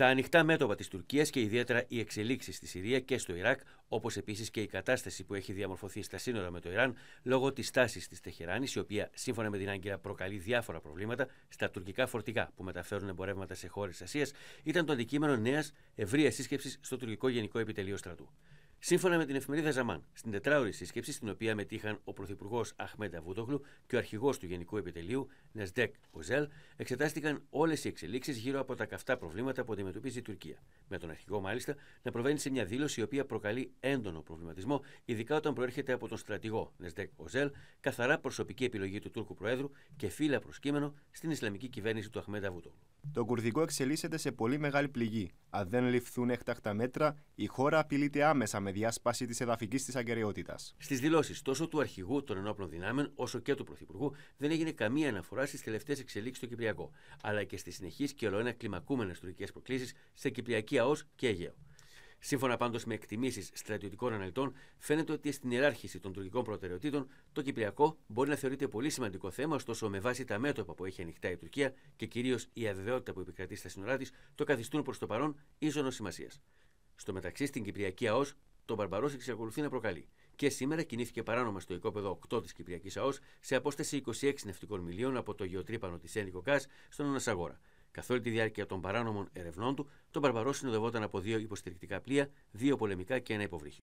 Τα ανοιχτά μέτωπα της Τουρκίας και ιδιαίτερα οι εξελίξεις στη Συρία και στο Ιράκ, όπως επίσης και η κατάσταση που έχει διαμορφωθεί στα σύνορα με το Ιράν λόγω της τάση της Τεχεράνης, η οποία σύμφωνα με την Άγκυρα προκαλεί διάφορα προβλήματα στα τουρκικά φορτικά που μεταφέρουν εμπορεύματα σε χώρες Ασίας, ήταν το αντικείμενο νέας ευρείας σύσκεψης στο τουρκικό Γενικό Επιτελείο Στρατού. Σύμφωνα με την εφημερίδα Ζαμάν, στην τετράωρη σύσκεψη, στην οποία μετήχαν ο Πρωθυπουργός Αχμέντα Βούτογλου και ο αρχηγός του Γενικού Επιτελείου, Νεσδέκ Οζέλ, εξετάστηκαν όλες οι εξελίξεις γύρω από τα καυτά προβλήματα που αντιμετωπίζει η Τουρκία. Με τον αρχηγό, μάλιστα, να προβαίνει σε μια δήλωση η οποία προκαλεί έντονο προβληματισμό, ειδικά όταν προέρχεται από τον στρατηγό Νεσδέκ Οζέλ, καθαρά προσωπική επιλογή του Τούρκου Προέδρου και φύλλα προσκύμενο στην Ισλαμική κυβέρνηση του Αχμέντα Βούτογλου. Το κουρδικό εξελίσσεται σε πολύ μεγάλη πληγή. Αν δεν ληφθούν έκτακτα μέτρα, η χώρα απειλείται άμεσα με διάσπαση της εδαφικής της αγκαιρεότητα. Στις δηλώσεις τόσο του αρχηγού των ενόπλων δυνάμεων, όσο και του πρωθυπουργού, δεν έγινε καμία αναφορά στις τελευταίες εξελίξεις στο Κυπριακό, αλλά και στις συνεχείς και ολοένα κλιμακούμενες τουρκικές προκλήσεις σε Κυπριακή ΑΟΣ και Αιγαίο. Σύμφωνα πάντως με εκτιμήσεις στρατιωτικών αναλυτών, φαίνεται ότι στην ιεράρχηση των τουρκικών προτεραιοτήτων το Κυπριακό μπορεί να θεωρείται πολύ σημαντικό θέμα, ωστόσο με βάση τα μέτωπα που έχει ανοιχτά η Τουρκία και κυρίως η αβεβαιότητα που επικρατεί στα σύνορά της, το καθιστούν προς το παρόν ίσονος σημασίας. Στο μεταξύ, στην Κυπριακή ΑΟΣ, τον Μπαρμπαρός εξακολουθεί να προκαλεί. Και σήμερα κινήθηκε παράνομα στο οικόπεδο 8 της Κυπριακής ΑΟΣ σε απόσταση 26 νευτικών μιλίων από το γεωτρύπανο της Ένικο στον Ανασαγόρα. Καθ' όλη τη διάρκεια των παράνομων ερευνών του, τον Παρπαρό συνοδευόταν από δύο υποστηρικτικά πλοία, δύο πολεμικά και ένα υποβρύχιο.